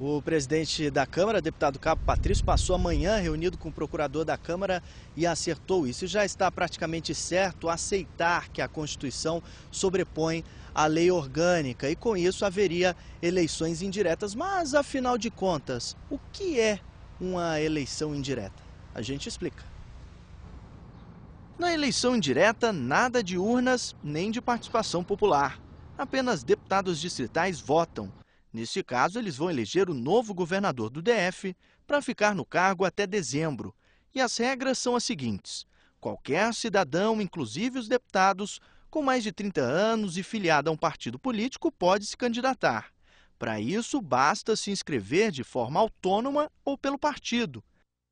O presidente da Câmara, deputado Cabo Patrício, passou amanhã reunido com o procurador da Câmara e acertou isso. E já está praticamente certo aceitar que a Constituição sobrepõe a lei orgânica e com isso haveria eleições indiretas. Mas, afinal de contas, o que é uma eleição indireta? A gente explica. Na eleição indireta, nada de urnas nem de participação popular. Apenas deputados distritais votam. Neste caso, eles vão eleger o novo governador do DF para ficar no cargo até dezembro. E as regras são as seguintes: qualquer cidadão, inclusive os deputados, com mais de 30 anos e filiado a um partido político, pode se candidatar. Para isso, basta se inscrever de forma autônoma ou pelo partido.